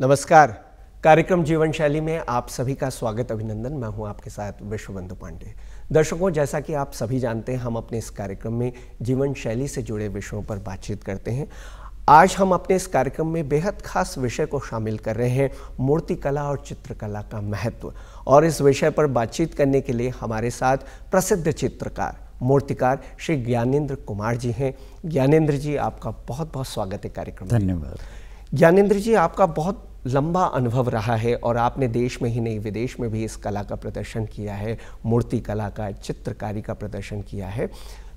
नमस्कार कार्यक्रम जीवन शैली में आप सभी का स्वागत अभिनंदन मैं हूं आपके साथ विश्वबंधु पांडे दर्शकों जैसा कि आप सभी जानते हैं हम अपने इस कार्यक्रम में जीवन शैली से जुड़े विषयों पर बातचीत करते हैं आज हम अपने इस कार्यक्रम में बेहद खास विषय को शामिल कर रहे हैं मूर्तिकला और चित्रकला का महत्व और इस विषय पर बातचीत करने के लिए हमारे साथ प्रसिद्ध चित्रकार मूर्तिकार श्री ज्ञानेंद्र कुमार जी हैं ज्ञानेंद्र जी आपका बहुत बहुत स्वागत है कार्यक्रम धन्यवाद ज्ञानेंद्र जी आपका बहुत लंबा अनुभव रहा है और आपने देश में ही नहीं विदेश में भी इस कला का प्रदर्शन किया है मूर्तिकला का चित्रकारी का प्रदर्शन किया है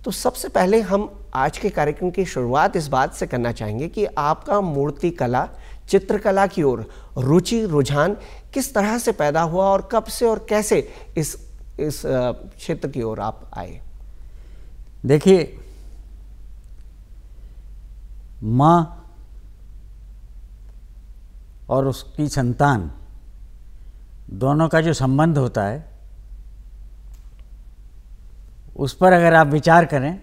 तो सबसे पहले हम आज के कार्यक्रम की शुरुआत इस बात से करना चाहेंगे कि आपका मूर्ति कला चित्रकला की ओर रुचि रुझान किस तरह से पैदा हुआ और कब से और कैसे इस इस क्षेत्र की ओर आप आए देखिए माँ और उसकी संतान दोनों का जो संबंध होता है उस पर अगर आप विचार करें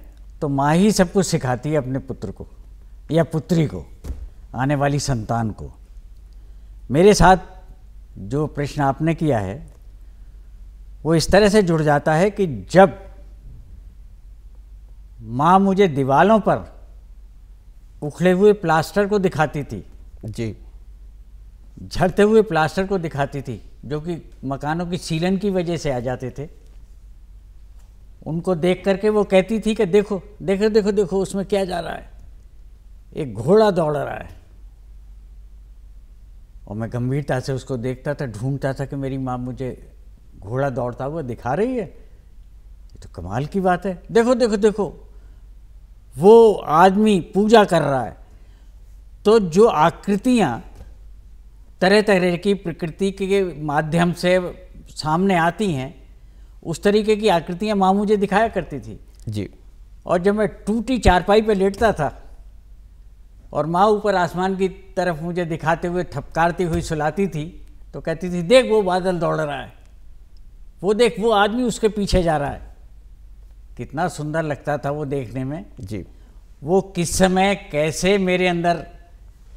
तो माँ ही सब कुछ सिखाती है अपने पुत्र को या पुत्री को आने वाली संतान को मेरे साथ जो प्रश्न आपने किया है वो इस तरह से जुड़ जाता है कि जब माँ मुझे दीवालों पर उखड़े हुए प्लास्टर को दिखाती थी जी झड़ते हुए प्लास्टर को दिखाती थी जो कि मकानों की सीलन की वजह से आ जाते थे उनको देख करके वो कहती थी कि देखो देखो देखो देखो उसमें क्या जा रहा है एक घोड़ा दौड़ रहा है और मैं गंभीरता से उसको देखता था ढूंढता था कि मेरी माँ मुझे घोड़ा दौड़ता हुआ दिखा रही है ये तो कमाल की बात है देखो देखो देखो वो आदमी पूजा कर रहा है तो जो आकृतियाँ तरह तरह की प्रकृति के माध्यम से सामने आती हैं उस तरीके की आकृतियाँ माँ मुझे दिखाया करती थी जी और जब मैं टूटी चारपाई पर लेटता था और माँ ऊपर आसमान की तरफ मुझे दिखाते हुए थपकारती हुई सुलाती थी तो कहती थी देख वो बादल दौड़ रहा है वो देख वो आदमी उसके पीछे जा रहा है कितना सुंदर लगता था वो देखने में जी वो किस समय कैसे मेरे अंदर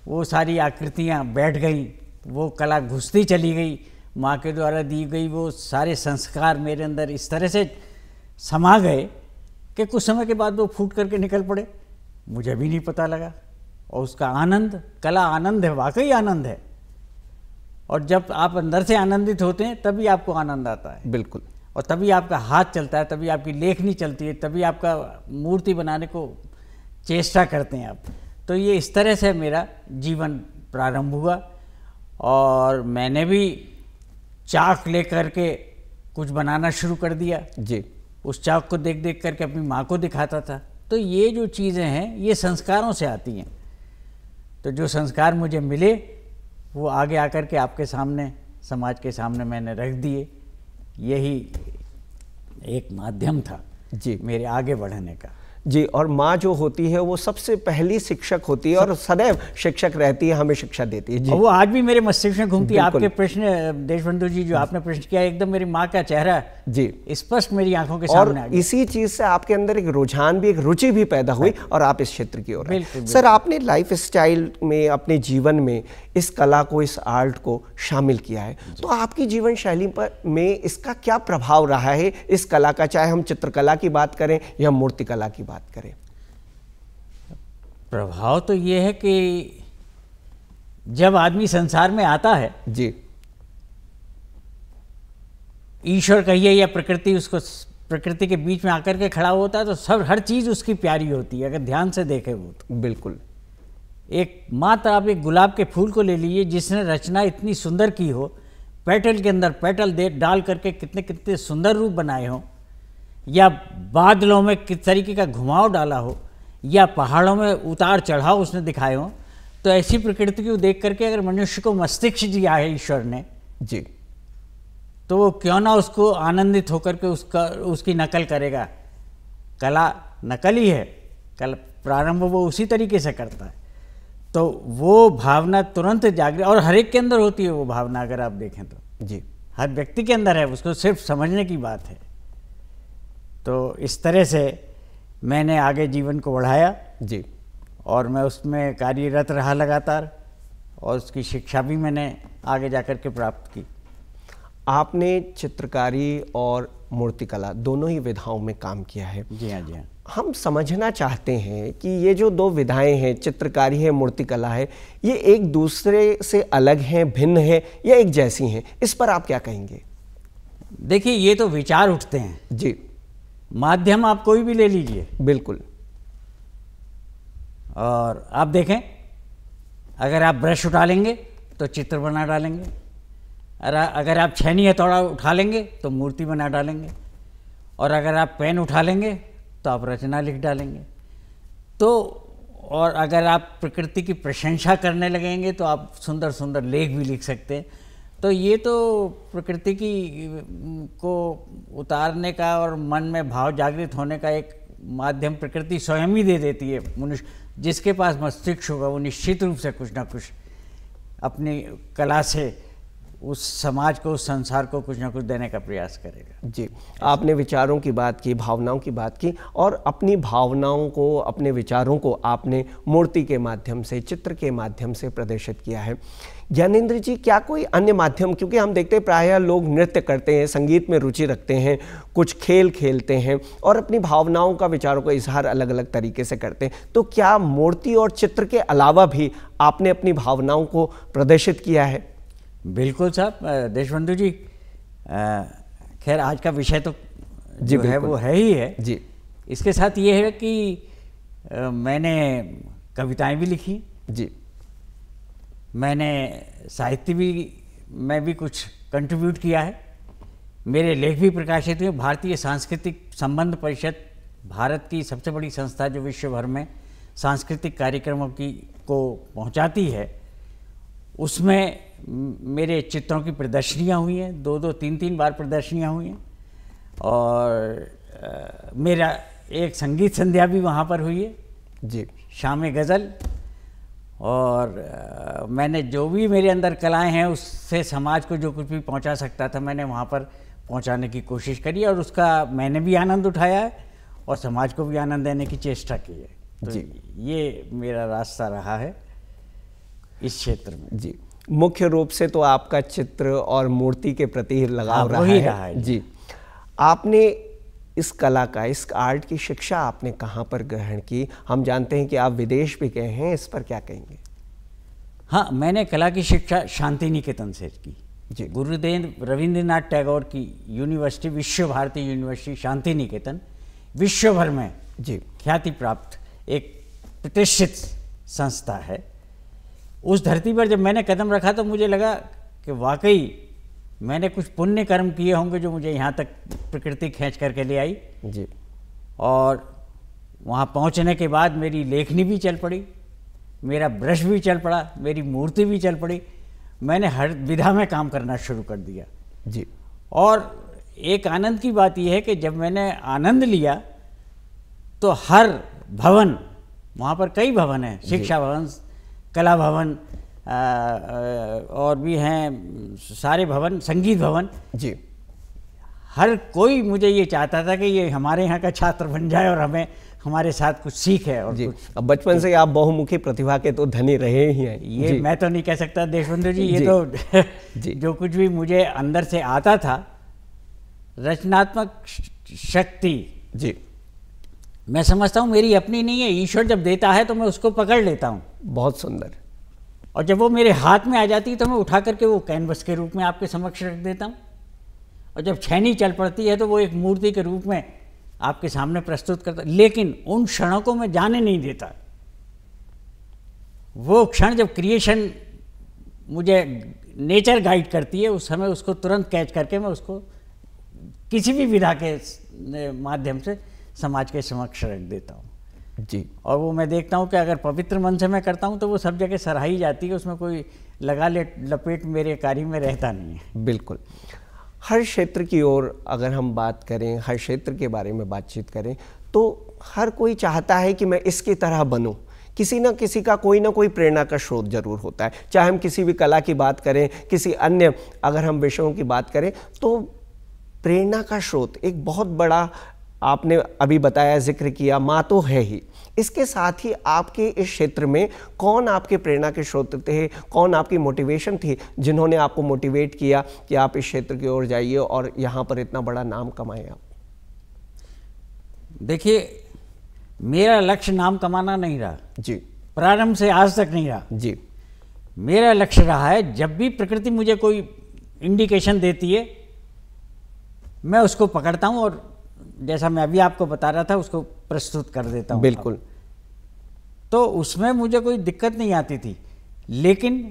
वो सारी आकृतियाँ बैठ गई वो कला घुसती चली गई माँ के द्वारा दी गई वो सारे संस्कार मेरे अंदर इस तरह से समा गए कि कुछ समय के बाद वो फूट करके निकल पड़े मुझे भी नहीं पता लगा और उसका आनंद कला आनंद है वाकई आनंद है और जब आप अंदर से आनंदित होते हैं तभी आपको आनंद आता है बिल्कुल और तभी आपका हाथ चलता है तभी आपकी लेखनी चलती है तभी आपका मूर्ति बनाने को चेष्टा करते हैं आप तो ये इस तरह से मेरा जीवन प्रारंभ हुआ और मैंने भी चाक लेकर के कुछ बनाना शुरू कर दिया जी उस चाक को देख देख करके अपनी माँ को दिखाता था तो ये जो चीज़ें हैं ये संस्कारों से आती हैं तो जो संस्कार मुझे मिले वो आगे आकर के आपके सामने समाज के सामने मैंने रख दिए यही एक माध्यम था जी मेरे आगे बढ़ने का जी और माँ जो होती है वो सबसे पहली शिक्षक होती है और सदैव शिक्षक रहती है हमें शिक्षा देती है जी वो आज भी मेरे मस्तिष्क में घूमती है आपके प्रश्न देशबंधु जी जो आपने प्रश्न किया एकदम मेरी माँ का चेहरा जी स्पष्ट मेरी आंखों के और इसी चीज से आपके अंदर एक रुझान भी एक रुचि भी पैदा हुई हाँ। और आप इस क्षेत्र की ओर सर आपने लाइफ स्टाइल में अपने जीवन में इस कला को इस आर्ट को शामिल किया है तो आपकी जीवन शैली पर में इसका क्या प्रभाव रहा है इस कला का चाहे हम चित्रकला की बात करें या मूर्ति कला की बात करें प्रभाव तो ये है कि जब आदमी संसार में आता है जी ईश्वर कहिए या प्रकृति उसको प्रकृति के बीच में आकर के खड़ा होता है तो सब हर चीज़ उसकी प्यारी होती है अगर ध्यान से देखे वो तो बिल्कुल एक मात्र आप एक गुलाब के फूल को ले लीजिए जिसने रचना इतनी सुंदर की हो पेटल के अंदर पेटल दे डाल करके कितने कितने सुंदर रूप बनाए हों या बादलों में किस तरीके का घुमाव डाला हो या पहाड़ों में उतार चढ़ाव उसने दिखाए हों तो ऐसी प्रकृति को देख करके अगर मनुष्य को मस्तिष्क दिया है ईश्वर ने जी तो वो क्यों ना उसको आनंदित होकर के उसका उसकी नकल करेगा कला नकल ही है कल प्रारंभ वो उसी तरीके से करता है तो वो भावना तुरंत जागृत और हर एक के अंदर होती है वो भावना अगर आप देखें तो जी हर व्यक्ति के अंदर है उसको सिर्फ समझने की बात है तो इस तरह से मैंने आगे जीवन को बढ़ाया जी और मैं उसमें कार्यरत रहा लगातार और उसकी शिक्षा भी मैंने आगे जाकर के प्राप्त की आपने चित्रकारी और मूर्तिकला दोनों ही विधाओं में काम किया है जी हाँ जी हाँ हम समझना चाहते हैं कि ये जो दो विधाएं हैं चित्रकारी है मूर्तिकला है ये एक दूसरे से अलग हैं भिन्न है या एक जैसी हैं इस पर आप क्या कहेंगे देखिए ये तो विचार उठते हैं जी माध्यम आप कोई भी ले लीजिए बिल्कुल और आप देखें अगर आप ब्रश उठा लेंगे तो चित्र बना डालेंगे अरे अगर आप छैनी हथौड़ा उठा लेंगे तो मूर्ति बना डालेंगे और अगर आप पेन उठा लेंगे तो आप रचना लिख डालेंगे तो और अगर आप प्रकृति की प्रशंसा करने लगेंगे तो आप सुंदर सुंदर लेख भी लिख सकते हैं तो ये तो प्रकृति की को उतारने का और मन में भाव जागृत होने का एक माध्यम प्रकृति स्वयं ही दे देती है मनुष्य जिसके पास मस्तिष्क होगा वो निश्चित रूप से कुछ ना कुछ अपनी कला से उस समाज को उस संसार को कुछ ना कुछ देने का प्रयास करेगा जी आपने विचारों की बात की भावनाओं की बात की और अपनी भावनाओं को अपने विचारों को आपने मूर्ति के माध्यम से चित्र के माध्यम से प्रदर्शित किया है ज्ञानेन्द्र जी क्या कोई अन्य माध्यम क्योंकि हम देखते हैं प्रायः लोग नृत्य करते हैं संगीत में रुचि रखते हैं कुछ खेल खेलते हैं और अपनी भावनाओं का विचारों का इजहार अलग अलग तरीके से करते हैं तो क्या मूर्ति और चित्र के अलावा भी आपने अपनी भावनाओं को प्रदर्शित किया है बिल्कुल साहब देशबंधु जी खैर आज का विषय तो जी है वो है ही है जी इसके साथ ये है कि आ, मैंने कविताएं भी लिखी जी मैंने साहित्य भी मैं भी कुछ कंट्रीब्यूट किया है मेरे लेख भी प्रकाशित हुए भारतीय सांस्कृतिक संबंध परिषद भारत की सबसे बड़ी संस्था जो विश्व भर में सांस्कृतिक कार्यक्रमों की को पहुंचाती है उसमें मेरे चित्रों की प्रदर्शनियाँ हुई हैं दो दो तीन तीन बार प्रदर्शनियाँ हुई हैं और मेरा एक संगीत संध्या भी वहाँ पर हुई है जी शाम गज़ल और आ, मैंने जो भी मेरे अंदर कलाएं हैं उससे समाज को जो कुछ भी पहुँचा सकता था मैंने वहाँ पर पहुँचाने की कोशिश करी और उसका मैंने भी आनंद उठाया है और समाज को भी आनंद देने की चेष्टा की है तो जी ये मेरा रास्ता रहा है इस क्षेत्र में जी मुख्य रूप से तो आपका चित्र और मूर्ति के प्रति लगाव हाँ, रहा है, रहा है जी आपने इस कला का इस आर्ट की शिक्षा आपने कहाँ पर ग्रहण की हम जानते हैं कि आप विदेश भी गए हैं इस पर क्या कहेंगे हाँ मैंने कला की शिक्षा शांति निकेतन से की जी गुरुदेव रविंद्रनाथ टैगोर की यूनिवर्सिटी विश्व भारती यूनिवर्सिटी शांति निकेतन विश्व भर में जी ख्याति प्राप्त एक प्रतिष्ठित संस्था है उस धरती पर जब मैंने कदम रखा तो मुझे लगा कि वाकई मैंने कुछ पुण्य कर्म किए होंगे जो मुझे यहाँ तक प्रकृति खींच करके ले आई जी और वहाँ पहुँचने के बाद मेरी लेखनी भी चल पड़ी मेरा ब्रश भी चल पड़ा मेरी मूर्ति भी चल पड़ी मैंने हर विधा में काम करना शुरू कर दिया जी और एक आनंद की बात यह है कि जब मैंने आनंद लिया तो हर भवन वहाँ पर कई भवन हैं शिक्षा भवन कला भवन और भी हैं सारे भवन संगीत भवन जी हर कोई मुझे ये चाहता था कि ये हमारे यहाँ का छात्र बन जाए और हमें हमारे साथ कुछ सीख है और जी अब बचपन से आप बहुमुखी प्रतिभा के तो धनी रहे ही हैं ये मैं तो नहीं कह सकता देशबंधु जी ये जी, तो जी जो कुछ भी मुझे अंदर से आता था रचनात्मक शक्ति जी मैं समझता हूँ मेरी अपनी नहीं है ईश्वर जब देता है तो मैं उसको पकड़ लेता हूँ बहुत सुंदर और जब वो मेरे हाथ में आ जाती है तो मैं उठा करके वो कैनवस के रूप में आपके समक्ष रख देता हूँ और जब छैनी चल पड़ती है तो वो एक मूर्ति के रूप में आपके सामने प्रस्तुत करता लेकिन उन क्षणों को मैं जाने नहीं देता वो क्षण जब क्रिएशन मुझे नेचर गाइड करती है उस समय उसको तुरंत कैच करके मैं उसको किसी भी विधा के माध्यम से समाज के समक्ष रख देता हूँ जी और वो मैं देखता हूँ कि अगर पवित्र मन से मैं करता हूँ तो वो सब जगह सराही जाती है उसमें कोई लगा ले लपेट मेरे कार्य में रहता नहीं है बिल्कुल हर क्षेत्र की ओर अगर हम बात करें हर क्षेत्र के बारे में बातचीत करें तो हर कोई चाहता है कि मैं इसकी तरह बनूं किसी ना किसी का कोई ना कोई प्रेरणा का स्रोत जरूर होता है चाहे हम किसी भी कला की बात करें किसी अन्य अगर हम विषयों की बात करें तो प्रेरणा का स्रोत एक बहुत बड़ा आपने अभी बताया जिक्र किया माँ तो है ही इसके साथ ही आपके इस क्षेत्र में कौन आपके प्रेरणा के स्रोत थे कौन आपकी मोटिवेशन थी जिन्होंने आपको मोटिवेट किया कि आप इस क्षेत्र की ओर जाइए और यहाँ पर इतना बड़ा नाम कमाए आप देखिए मेरा लक्ष्य नाम कमाना नहीं रहा जी प्रारंभ से आज तक नहीं रहा जी मेरा लक्ष्य रहा है जब भी प्रकृति मुझे कोई इंडिकेशन देती है मैं उसको पकड़ता हूँ और जैसा मैं अभी आपको बता रहा था उसको प्रस्तुत कर देता हूँ बिल्कुल तो उसमें मुझे कोई दिक्कत नहीं आती थी लेकिन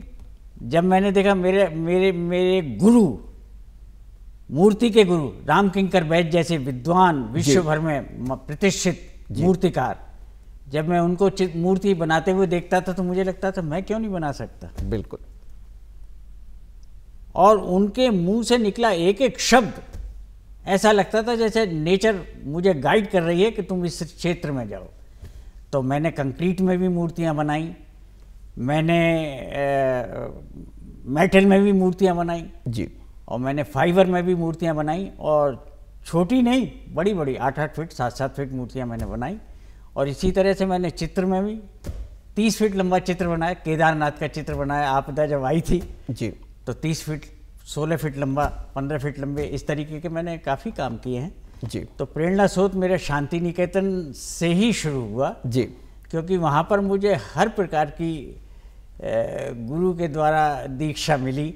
जब मैंने देखा मेरे मेरे मेरे गुरु मूर्ति के गुरु राम किंकर बैद जैसे विद्वान विश्व भर में प्रतिष्ठित मूर्तिकार जब मैं उनको मूर्ति बनाते हुए देखता था तो मुझे लगता था मैं क्यों नहीं बना सकता बिल्कुल और उनके मुंह से निकला एक एक शब्द ऐसा लगता था जैसे नेचर मुझे गाइड कर रही है कि तुम इस क्षेत्र में जाओ तो मैंने कंक्रीट में भी मूर्तियाँ बनाई मैंने मेटल में भी मूर्तियाँ बनाई जी और मैंने फाइबर में भी मूर्तियाँ बनाई और छोटी नहीं बड़ी बड़ी आठ आठ फीट सात सात फीट मूर्तियाँ मैंने बनाई और इसी तरह से मैंने चित्र में भी तीस फीट लंबा चित्र बनाया केदारनाथ का चित्र बनाया आपदा जब आई थी जी तो तीस फीट सोलह फीट लंबा पंद्रह फीट लंबे इस तरीके के मैंने काफ़ी काम किए हैं जी तो प्रेरणा स्रोत मेरे शांति निकेतन से ही शुरू हुआ जी क्योंकि वहाँ पर मुझे हर प्रकार की गुरु के द्वारा दीक्षा मिली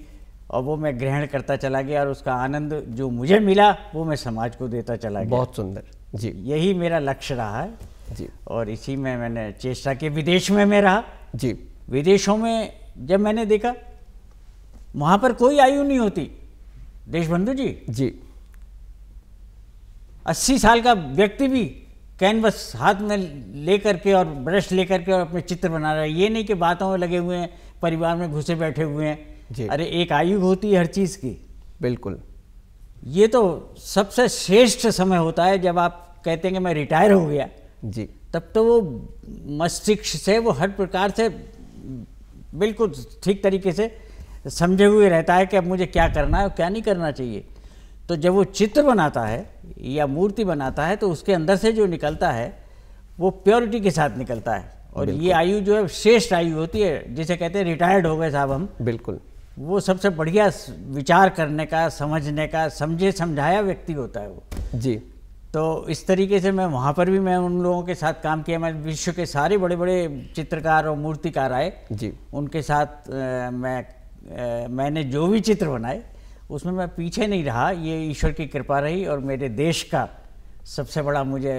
और वो मैं ग्रहण करता चला गया और उसका आनंद जो मुझे मिला वो मैं समाज को देता चला गया बहुत सुंदर जी यही मेरा लक्ष्य रहा है जी और इसी में मैंने चेष्टा के विदेश में मैं रहा जी विदेशों में जब मैंने देखा वहाँ पर कोई आयु नहीं होती देशबंधु जी जी अस्सी साल का व्यक्ति भी कैनवस हाथ में लेकर के और ब्रश लेकर के और अपने चित्र बना रहा है ये नहीं कि बातों में लगे हुए हैं परिवार में घुसे बैठे हुए हैं जी अरे एक आयु होती है हर चीज़ की बिल्कुल ये तो सबसे श्रेष्ठ समय होता है जब आप कहते हैं कि मैं रिटायर हो गया जी तब तो वो मस्तिष्क से वो हर प्रकार से बिल्कुल ठीक तरीके से तो समझे हुए रहता है कि अब मुझे क्या करना है और क्या नहीं करना चाहिए तो जब वो चित्र बनाता है या मूर्ति बनाता है तो उसके अंदर से जो निकलता है वो प्योरिटी के साथ निकलता है और ये आयु जो है श्रेष्ठ आयु होती है जिसे कहते हैं रिटायर्ड हो गए साहब हम बिल्कुल वो सबसे बढ़िया विचार करने का समझने का समझे समझाया व्यक्ति होता है वो जी तो इस तरीके से मैं वहाँ पर भी मैं उन लोगों के साथ काम किया मैं विश्व के सारे बड़े बड़े चित्रकार और मूर्तिकार आए जी उनके साथ आ, मैं मैंने जो भी चित्र बनाए उसमें मैं पीछे नहीं रहा ये ईश्वर की कृपा रही और मेरे देश का सबसे बड़ा मुझे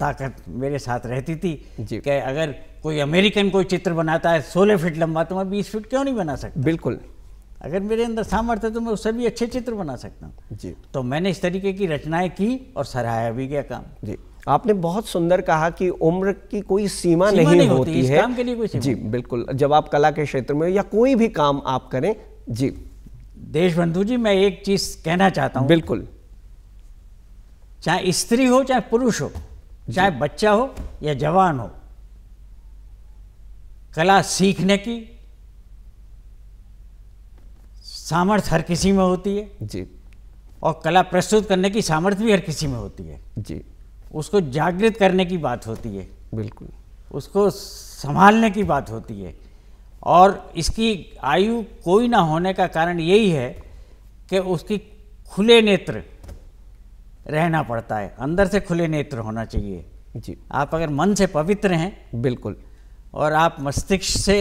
ताकत मेरे साथ रहती थी कि अगर कोई अमेरिकन कोई चित्र बनाता है सोलह फीट लंबा तो मैं बीस फीट क्यों नहीं बना सकता बिल्कुल अगर मेरे अंदर सामर्थ्य तो मैं उससे भी अच्छे चित्र बना सकता हूँ जी तो मैंने इस तरीके की रचनाएं की और सराहाया भी गया काम जी आपने बहुत सुंदर कहा कि उम्र की कोई सीमा, सीमा नहीं, नहीं होती, होती है काम के लिए कोई सीमा जी बिल्कुल जब आप कला के क्षेत्र में या कोई भी काम आप करें जी देशबंधु जी मैं एक चीज कहना चाहता हूं बिल्कुल चाहे स्त्री हो चाहे पुरुष हो चाहे बच्चा हो या जवान हो कला सीखने की सामर्थ्य हर किसी में होती है जी और कला प्रस्तुत करने की सामर्थ्य भी हर किसी में होती है जी उसको जागृत करने की बात होती है बिल्कुल उसको संभालने की बात होती है और इसकी आयु कोई ना होने का कारण यही है कि उसकी खुले नेत्र रहना पड़ता है अंदर से खुले नेत्र होना चाहिए जी आप अगर मन से पवित्र हैं बिल्कुल और आप मस्तिष्क से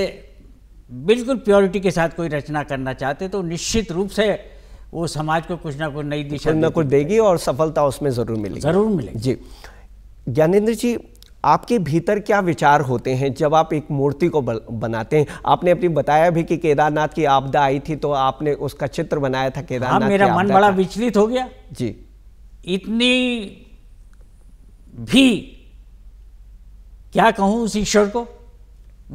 बिल्कुल प्योरिटी के साथ कोई रचना करना चाहते तो निश्चित रूप से वो समाज को कुछ ना कुछ नई दिशा कुछ ना कुछ देगी और सफलता उसमें ज़रूर मिलेगी ज़रूर मिलेगी जी ज्ञानेन्द्र जी आपके भीतर क्या विचार होते हैं जब आप एक मूर्ति को बनाते हैं आपने अपनी बताया भी कि केदारनाथ की आपदा आई थी तो आपने उसका चित्र बनाया था हाँ, केदारनाथ मेरा मन बड़ा विचलित हो गया जी इतनी भी क्या कहूं उस ईश्वर को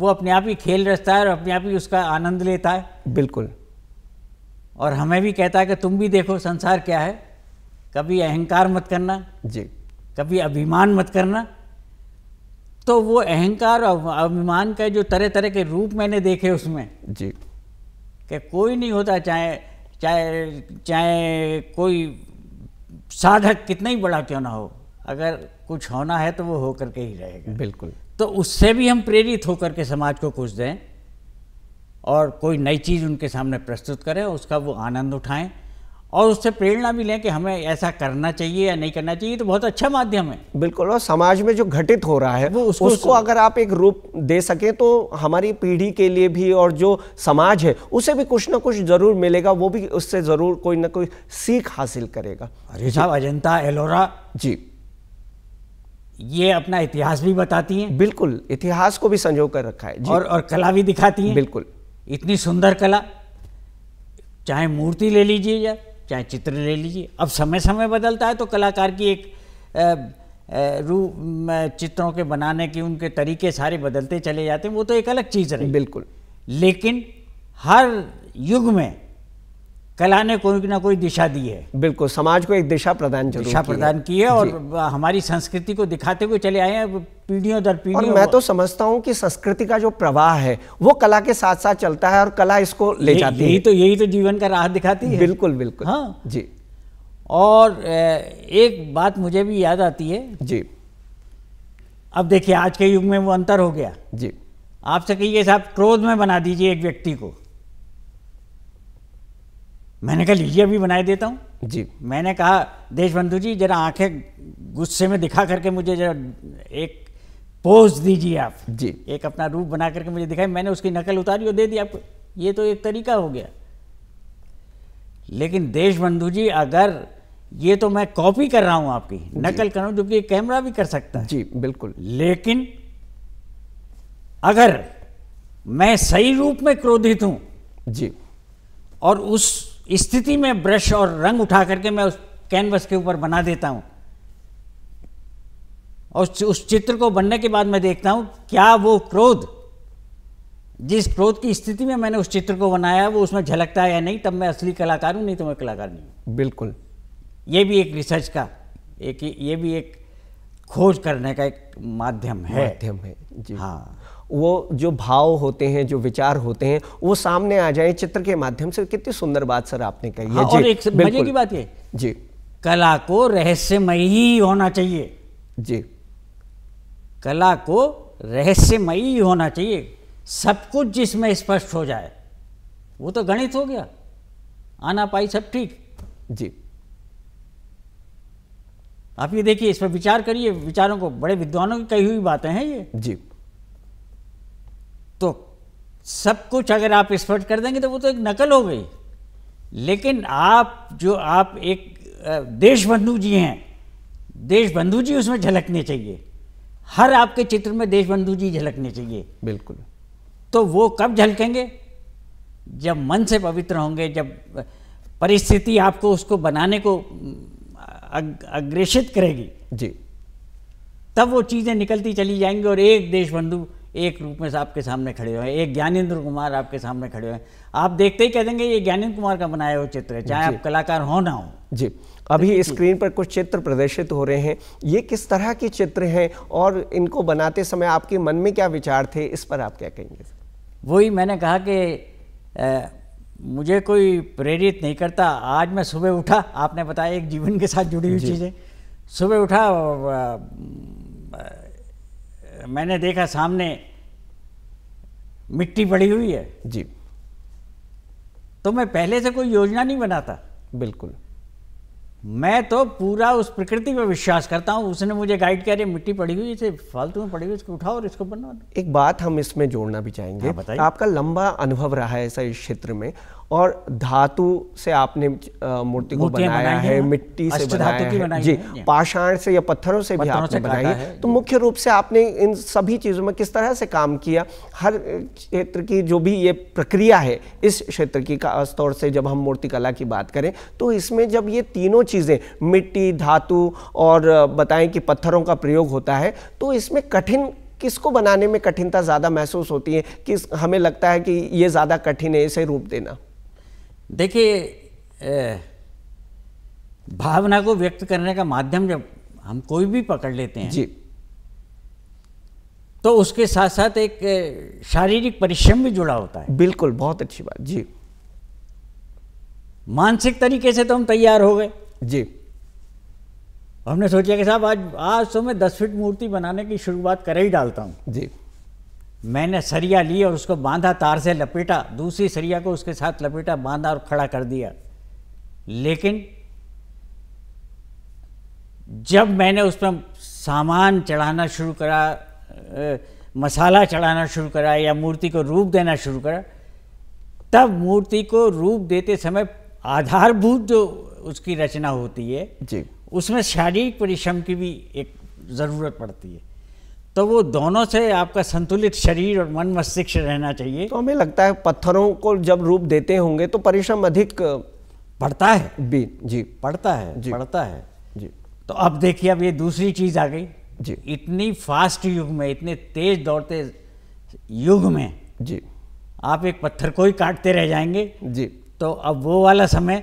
वो अपने आप ही खेल रचता है और अपने आप ही उसका आनंद लेता है बिल्कुल और हमें भी कहता है कि तुम भी देखो संसार क्या है कभी अहंकार मत करना जी कभी अभिमान मत करना तो वो अहंकार और अभिमान का जो तरह तरह के रूप मैंने देखे उसमें जी कि कोई नहीं होता चाहे चाहे चाहे कोई साधक कितना ही बड़ा क्यों ना हो अगर कुछ होना है तो वो होकर के ही रहेगा बिल्कुल तो उससे भी हम प्रेरित होकर के समाज को कुछ दें और कोई नई चीज़ उनके सामने प्रस्तुत करें उसका वो आनंद उठाएं और उससे प्रेरणा भी लें कि हमें ऐसा करना चाहिए या नहीं करना चाहिए तो बहुत अच्छा माध्यम है बिल्कुल और समाज में जो घटित हो रहा है वो उसको, उसको अगर आप एक रूप दे सकें तो हमारी पीढ़ी के लिए भी और जो समाज है उसे भी कुछ ना कुछ ज़रूर मिलेगा वो भी उससे ज़रूर कोई ना कोई सीख हासिल करेगा अरे साहब अजंता एलोरा जी ये अपना इतिहास भी बताती हैं बिल्कुल इतिहास को भी संजो कर रखा है और और कला भी दिखाती हैं बिल्कुल इतनी सुंदर कला चाहे मूर्ति ले लीजिए या चाहे चित्र ले लीजिए अब समय समय बदलता है तो कलाकार की एक रू चित्रों के बनाने के उनके तरीके सारे बदलते चले जाते हैं वो तो एक अलग चीज़ रही बिल्कुल लेकिन हर युग में कला ने कोई ना कोई दिशा दी है बिल्कुल समाज को एक दिशा प्रदान दिशा प्रदान की है और हमारी संस्कृति को दिखाते हुए चले आए हैं पीढ़ियों दर पीढ़ियों मैं तो समझता हूँ कि संस्कृति का जो प्रवाह है वो कला के साथ साथ चलता है और कला इसको ले जाती जाती यही है तो यही तो जीवन का राह दिखाती है बिल्कुल बिल्कुल हाँ जी और एक बात मुझे भी याद आती है जी अब देखिए आज के युग में वो अंतर हो गया जी आपसे कहिए साहब क्रोध में बना दीजिए एक व्यक्ति को मैंने कहा लीजिए अभी बनाए देता हूँ जी मैंने कहा देशबंधु जी जरा आंखें गुस्से में दिखा करके मुझे जरा एक पोज दीजिए आप जी एक अपना रूप बना करके मुझे दिखाई मैंने उसकी नकल उतारी और दे दी आपको ये तो एक तरीका हो गया लेकिन देशबंधु जी अगर ये तो मैं कॉपी कर रहा हूँ आपकी नकल कर रहा हूँ जो कि कैमरा भी कर सकता है जी बिल्कुल लेकिन अगर मैं सही रूप में क्रोधित हूँ जी और उस स्थिति में ब्रश और रंग उठा करके मैं उस कैनवस के ऊपर बना देता हूँ और उस चित्र को बनने के बाद मैं देखता हूँ क्या वो क्रोध जिस क्रोध की स्थिति में मैंने उस चित्र को बनाया वो उसमें झलकता है या नहीं तब मैं असली कलाकार हूँ नहीं तो मैं कलाकार नहीं हूँ बिल्कुल ये भी एक रिसर्च का एक ये भी एक खोज करने का एक माध्यम है माध्यम है जी हाँ वो जो भाव होते हैं जो विचार होते हैं वो सामने आ जाए चित्र के माध्यम से कितनी सुंदर बात सर आपने कही हाँ, है और एक मजे की बात है जी कला को रहस्यमय ही होना चाहिए जी कला को रहस्यमय ही होना चाहिए सब कुछ जिसमें स्पष्ट हो जाए वो तो गणित हो गया आना पाई सब ठीक जी आप ये देखिए इस पर विचार करिए विचारों को बड़े विद्वानों की कही हुई बातें हैं ये जी तो सब कुछ अगर आप स्पष्ट कर देंगे तो वो तो एक नकल हो गई लेकिन आप जो आप एक देश बंधु जी हैं देश बंधु जी उसमें झलकने चाहिए हर आपके चित्र में देश बंधु जी झलकने चाहिए बिल्कुल तो वो कब झलकेंगे जब मन से पवित्र होंगे जब परिस्थिति आपको उसको बनाने को अग्रेषित करेगी जी तब वो चीज़ें निकलती चली जाएंगी और एक देश बंधु एक रूप में आपके सामने खड़े हुए हैं एक ज्ञानेन्द्र कुमार आपके सामने खड़े हुए हैं आप देखते ही कह देंगे ये ज्ञानेन्द्र कुमार का बनाया हुआ चित्र है चाहे आप कलाकार हो ना हो जी अभी स्क्रीन पर कुछ चित्र प्रदर्शित हो रहे हैं ये किस तरह के चित्र हैं और इनको बनाते समय आपके मन में क्या विचार थे इस पर आप क्या कहेंगे वही मैंने कहा कि मुझे कोई प्रेरित नहीं करता आज मैं सुबह उठा आपने बताया एक जीवन के साथ जुड़ी हुई चीज़ें सुबह उठा मैंने देखा सामने मिट्टी पड़ी हुई है जी तो मैं पहले से कोई योजना नहीं बनाता बिल्कुल मैं तो पूरा उस प्रकृति पर विश्वास करता हूँ उसने मुझे गाइड किया मिट्टी पड़ी हुई इसे फालतू में पड़ी हुई इसको उठाओ और इसको बनवा एक बात हम इसमें जोड़ना भी चाहेंगे हाँ, आपका लंबा अनुभव रहा है ऐसा इस क्षेत्र में और धातु से आपने मूर्ति को बनाया है मिट्टी से बनाया है जी पाषाण से या पत्थरों से भी आपने बनाई है तो मुख्य रूप से आपने इन सभी चीज़ों में किस तरह से काम किया हर क्षेत्र की जो भी ये प्रक्रिया है इस क्षेत्र की खास तौर से जब हम मूर्ति कला की बात करें तो इसमें जब ये तीनों चीज़ें मिट्टी धातु और बताएं कि पत्थरों का प्रयोग होता है तो इसमें कठिन किसको बनाने में कठिनता ज़्यादा महसूस होती है किस हमें लगता है कि ये ज़्यादा कठिन है इसे रूप देना देखिए भावना को व्यक्त करने का माध्यम जब हम कोई भी पकड़ लेते हैं जी तो उसके साथ साथ एक शारीरिक परिश्रम भी जुड़ा होता है बिल्कुल बहुत अच्छी बात जी मानसिक तरीके से तो हम तैयार हो गए जी हमने सोचा कि साहब आज आज तो मैं दस फीट मूर्ति बनाने की शुरुआत कर ही डालता हूं जी मैंने सरिया ली और उसको बांधा तार से लपेटा दूसरी सरिया को उसके साथ लपेटा बांधा और खड़ा कर दिया लेकिन जब मैंने उसमें सामान चढ़ाना शुरू करा ए, मसाला चढ़ाना शुरू करा या मूर्ति को रूप देना शुरू करा तब मूर्ति को रूप देते समय आधारभूत जो उसकी रचना होती है जी उसमें शारीरिक परिश्रम की भी एक ज़रूरत पड़ती है तो वो दोनों से आपका संतुलित शरीर और मन मस्तिष्क रहना चाहिए तो हमें लगता है पत्थरों को जब रूप देते होंगे तो परिश्रम अधिक पड़ता है भी जी पड़ता है जी पड़ता है जी तो अब देखिए अब ये दूसरी चीज़ आ गई जी इतनी फास्ट युग में इतने तेज दौड़ते युग में जी आप एक पत्थर को ही काटते रह जाएंगे जी तो अब वो वाला समय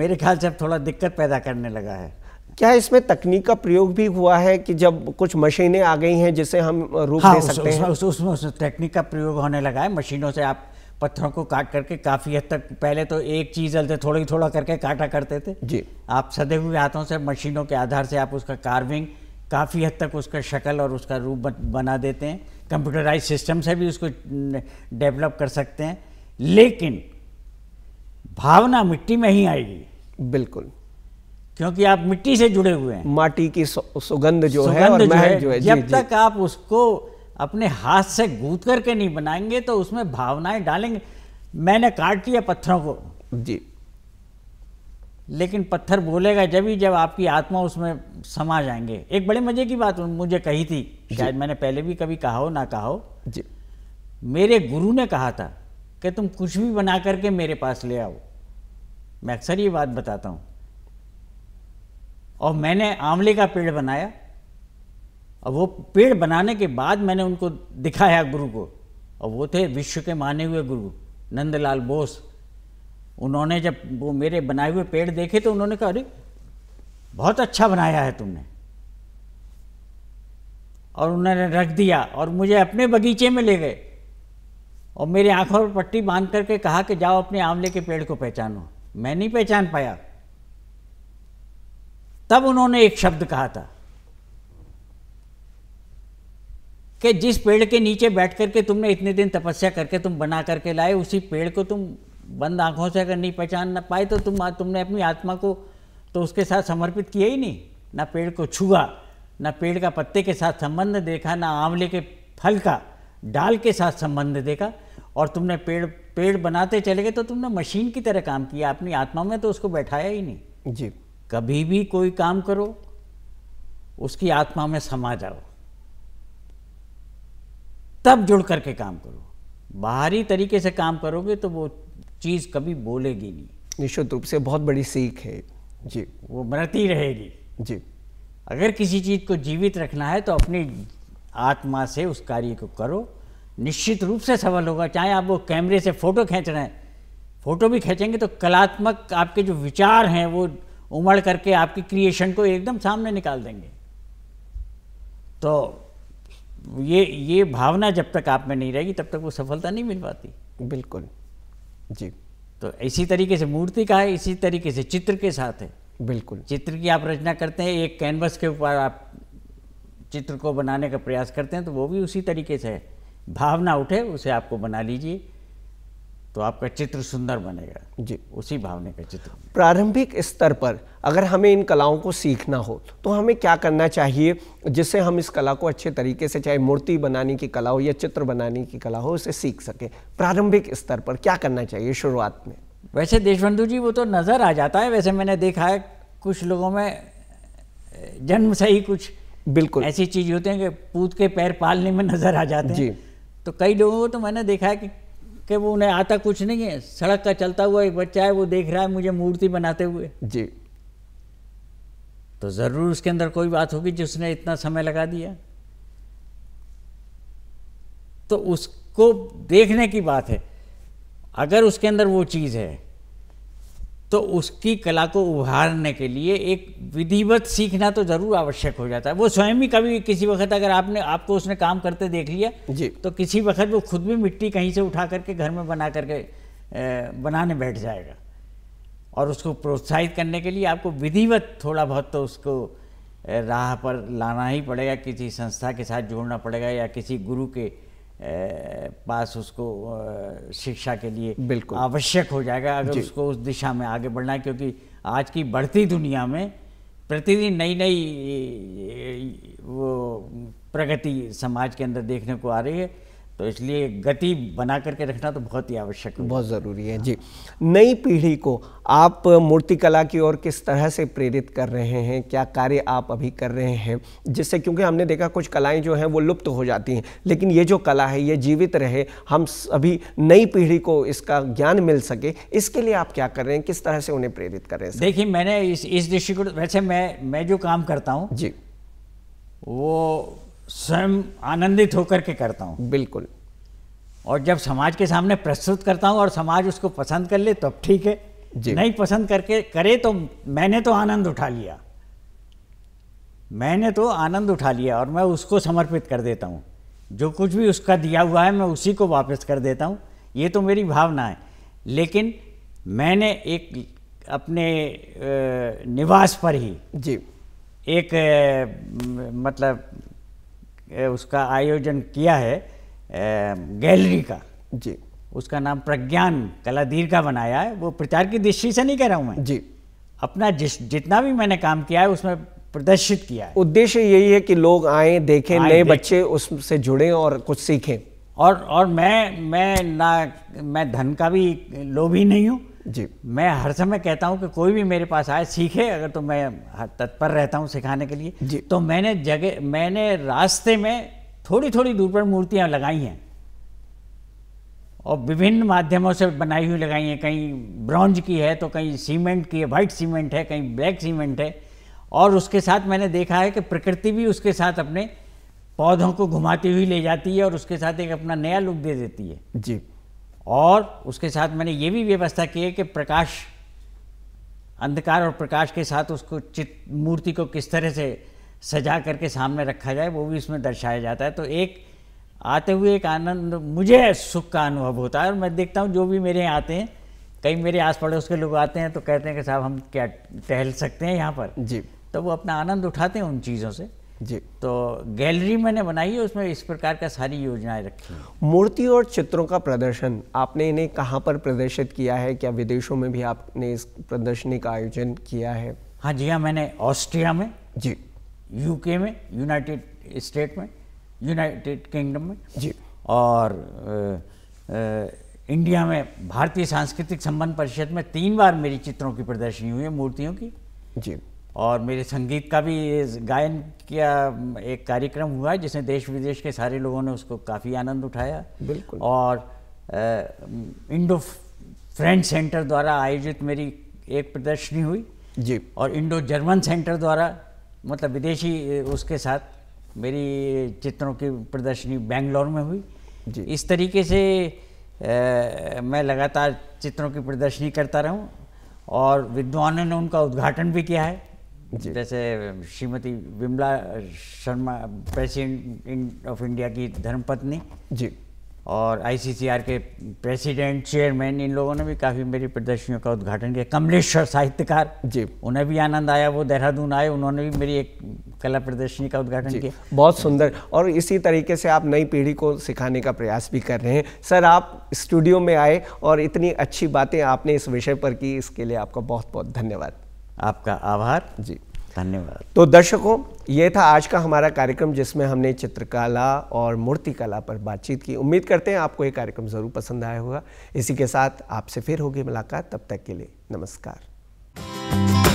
मेरे ख्याल से अब थोड़ा दिक्कत पैदा करने लगा है क्या इसमें तकनीक का प्रयोग भी हुआ है कि जब कुछ मशीनें आ गई हैं जिसे हम रूप हाँ, दे सकते उस, हैं उसमें उस, उस, उस तकनीक का प्रयोग होने लगा है मशीनों से आप पत्थरों को काट करके काफ़ी हद तक पहले तो एक चीज़ अलते थोड़ी थोड़ा करके काटा करते थे जी आप सदे हुए हाथों से मशीनों के आधार से आप उसका कार्विंग काफ़ी हद तक उसका शक्ल और उसका रूप बना देते हैं कंप्यूटराइज सिस्टम से भी उसको डेवलप कर सकते हैं लेकिन भावना मिट्टी में ही आएगी बिल्कुल क्योंकि आप मिट्टी से जुड़े हुए हैं माटी की सु, सुगंध जो सुगंध है और जो है, जो है जब जी, तक आप उसको अपने हाथ से गूद करके नहीं बनाएंगे तो उसमें भावनाएं डालेंगे मैंने काट दिया पत्थरों को जी लेकिन पत्थर बोलेगा जब ही जब आपकी आत्मा उसमें समा जाएंगे एक बड़े मजे की बात मुझे कही थी शायद मैंने पहले भी कभी कहा हो ना कहा हो जी मेरे गुरु ने कहा था कि तुम कुछ भी बना करके मेरे पास ले आओ मैं अक्सर ये बात बताता हूँ और मैंने आंवले का पेड़ बनाया और वो पेड़ बनाने के बाद मैंने उनको दिखाया गुरु को और वो थे विश्व के माने हुए गुरु नंदलाल बोस उन्होंने जब वो मेरे बनाए हुए पेड़ देखे तो उन्होंने कहा अरे बहुत अच्छा बनाया है तुमने और उन्होंने रख दिया और मुझे अपने बगीचे में ले गए और मेरी आंखों पर पट्टी बांध करके कहा कि जाओ अपने आंवले के पेड़ को पहचानो मैं नहीं पहचान पाया तब उन्होंने एक शब्द कहा था कि जिस पेड़ के नीचे बैठ करके तुमने इतने दिन तपस्या करके तुम बना करके लाए उसी पेड़ को तुम बंद आंखों से अगर नहीं पहचान ना पाए तो तुम तुमने अपनी आत्मा को तो उसके साथ समर्पित किया ही नहीं ना पेड़ को छुआ ना पेड़ का पत्ते के साथ संबंध देखा ना आंवले के फल का डाल के साथ संबंध देखा और तुमने पेड़ पेड़ बनाते चले गए तो तुमने मशीन की तरह काम किया अपनी आत्मा में तो उसको बैठाया ही नहीं जी कभी भी कोई काम करो उसकी आत्मा में समा जाओ तब जुड़ करके काम करो बाहरी तरीके से काम करोगे तो वो चीज़ कभी बोलेगी नहीं निश्चित रूप से बहुत बड़ी सीख है जी वो मृती रहेगी जी अगर किसी चीज़ को जीवित रखना है तो अपनी आत्मा से उस कार्य को करो निश्चित रूप से सफल होगा चाहे आप वो कैमरे से फ़ोटो खींच रहे हैं फ़ोटो भी खींचेंगे तो कलात्मक आपके जो विचार हैं वो उमड़ करके आपकी क्रिएशन को एकदम सामने निकाल देंगे तो ये ये भावना जब तक आप में नहीं रहेगी तब तक वो सफलता नहीं मिल पाती बिल्कुल जी तो इसी तरीके से मूर्ति का है इसी तरीके से चित्र के साथ है बिल्कुल चित्र की आप रचना करते हैं एक कैनवस के ऊपर आप चित्र को बनाने का प्रयास करते हैं तो वो भी उसी तरीके से है भावना उठे उसे आपको बना लीजिए तो आपका चित्र सुंदर बनेगा जी उसी भावने का चित्र प्रारंभिक स्तर पर अगर हमें इन कलाओं को सीखना हो तो हमें क्या करना चाहिए जिससे हम इस कला को अच्छे तरीके से चाहे मूर्ति बनाने की कला हो या चित्र बनाने की कला हो उसे सीख सके प्रारंभिक स्तर पर क्या करना चाहिए शुरुआत में वैसे देशबंधु जी वो तो नज़र आ जाता है वैसे मैंने देखा है कुछ लोगों में जन्म से ही कुछ बिल्कुल ऐसी चीज़ होती है कि पूत के पैर पालने में नज़र आ जाते हैं जी तो कई लोगों को तो मैंने देखा है कि कि वो उन्हें आता कुछ नहीं है सड़क का चलता हुआ एक बच्चा है वो देख रहा है मुझे मूर्ति बनाते हुए जी तो ज़रूर उसके अंदर कोई बात होगी जिसने इतना समय लगा दिया तो उसको देखने की बात है अगर उसके अंदर वो चीज़ है तो उसकी कला को उभारने के लिए एक विधिवत सीखना तो जरूर आवश्यक हो जाता है वो स्वयं ही कभी किसी वक्त अगर आपने आपको उसने काम करते देख लिया जी तो किसी वक्त वो खुद भी मिट्टी कहीं से उठा करके घर में बना करके बनाने बैठ जाएगा और उसको प्रोत्साहित करने के लिए आपको विधिवत थोड़ा बहुत तो उसको राह पर लाना ही पड़ेगा किसी संस्था के साथ जोड़ना पड़ेगा या किसी गुरु के पास उसको शिक्षा के लिए बिल्कुल आवश्यक हो जाएगा अगर उसको उस दिशा में आगे बढ़ना है क्योंकि आज की बढ़ती दुनिया में प्रतिदिन नई नई वो प्रगति समाज के अंदर देखने को आ रही है तो इसलिए गति बना करके रखना तो बहुत ही आवश्यक है बहुत ज़रूरी है जी नई पीढ़ी को आप मूर्तिकला की ओर किस तरह से प्रेरित कर रहे हैं क्या कार्य आप अभी कर रहे हैं जिससे क्योंकि हमने देखा कुछ कलाएं जो हैं वो लुप्त हो जाती हैं लेकिन ये जो कला है ये जीवित रहे हम अभी नई पीढ़ी को इसका ज्ञान मिल सके इसके लिए आप क्या कर रहे हैं किस तरह से उन्हें प्रेरित कर रहे हैं देखिए मैंने इस इस दृष्टिकोण वैसे मैं मैं जो काम करता हूँ जी वो स्वयं आनंदित होकर के करता हूँ बिल्कुल और जब समाज के सामने प्रस्तुत करता हूँ और समाज उसको पसंद कर ले तब तो ठीक है नहीं पसंद करके करे तो मैंने तो आनंद उठा लिया मैंने तो आनंद उठा लिया और मैं उसको समर्पित कर देता हूँ जो कुछ भी उसका दिया हुआ है मैं उसी को वापस कर देता हूँ ये तो मेरी भावना है लेकिन मैंने एक अपने निवास पर ही जी एक मतलब उसका आयोजन किया है गैलरी का जी उसका नाम प्रज्ञान कला दीर्घा बनाया है वो प्रचार की दृष्टि से नहीं कह रहा हूँ मैं जी अपना जिस जितना भी मैंने काम किया है उसमें प्रदर्शित किया है उद्देश्य यही है कि लोग आए देखें नए बच्चे उससे जुड़े और कुछ सीखें और और मैं मैं ना मैं धन का भी लोभी नहीं हूँ जी मैं हर समय कहता हूँ कि कोई भी मेरे पास आए सीखे अगर तो मैं तत्पर रहता हूँ सिखाने के लिए जी तो मैंने जगह मैंने रास्ते में थोड़ी थोड़ी दूर पर मूर्तियाँ लगाई हैं और विभिन्न माध्यमों से बनाई हुई लगाई हैं कहीं ब्रॉन्ज की है तो कहीं सीमेंट की है वाइट सीमेंट है कहीं ब्लैक सीमेंट है और उसके साथ मैंने देखा है कि प्रकृति भी उसके साथ अपने पौधों को घुमाती हुई ले जाती है और उसके साथ एक अपना नया लुक दे देती है जी और उसके साथ मैंने ये भी व्यवस्था की है कि प्रकाश अंधकार और प्रकाश के साथ उसको चित मूर्ति को किस तरह से सजा करके सामने रखा जाए वो भी उसमें दर्शाया जाता है तो एक आते हुए एक आनंद मुझे सुख का अनुभव होता है और मैं देखता हूँ जो भी मेरे यहाँ आते हैं कई मेरे आस पड़ोस के लोग आते हैं तो कहते हैं कि साहब हम क्या टहल सकते हैं यहाँ पर जी तो वो अपना आनंद उठाते हैं उन चीज़ों से जी तो गैलरी मैंने बनाई है उसमें इस प्रकार का सारी योजनाएं रखी मूर्ति और चित्रों का प्रदर्शन आपने इन्हें कहाँ पर प्रदर्शित किया है क्या विदेशों में भी आपने इस प्रदर्शनी का आयोजन किया है हाँ जी हाँ मैंने ऑस्ट्रिया में जी यूके में यूनाइटेड स्टेट में यूनाइटेड किंगडम में जी और आ, आ, इंडिया में भारतीय सांस्कृतिक संबंध परिषद में तीन बार मेरी चित्रों की प्रदर्शनी हुई है मूर्तियों की जी और मेरे संगीत का भी गायन किया एक कार्यक्रम हुआ जिसमें देश विदेश के सारे लोगों ने उसको काफ़ी आनंद उठाया बिल्कुल और इंडो फ्रेंड सेंटर द्वारा आयोजित मेरी एक प्रदर्शनी हुई जी और इंडो जर्मन सेंटर द्वारा मतलब विदेशी उसके साथ मेरी चित्रों की प्रदर्शनी बेंगलोर में हुई जी इस तरीके से आ, मैं लगातार चित्रों की प्रदर्शनी करता रहूं और विद्वानों ने उनका उद्घाटन भी किया है जैसे Shrimati Vimla Sharma President of India की धर्मपत्नी जी और आईसीसीआर के प्रेसिडेंट चेयरमैन इन लोगों ने भी काफ़ी मेरी प्रदर्शनियों का उद्घाटन किया कमलेश्वर साहित्यकार जी उन्हें भी आनंद आया वो देहरादून आए उन्होंने भी मेरी एक कला प्रदर्शनी का उद्घाटन किया बहुत सुंदर और इसी तरीके से आप नई पीढ़ी को सिखाने का प्रयास भी कर रहे हैं सर आप स्टूडियो में आए और इतनी अच्छी बातें आपने इस विषय पर की इसके लिए आपका बहुत बहुत धन्यवाद आपका आभार जी धन्यवाद तो दर्शकों ये था आज का हमारा कार्यक्रम जिसमें हमने चित्रकला और मूर्तिकला पर बातचीत की उम्मीद करते हैं आपको ये कार्यक्रम ज़रूर पसंद आया होगा इसी के साथ आपसे फिर होगी मुलाकात तब तक के लिए नमस्कार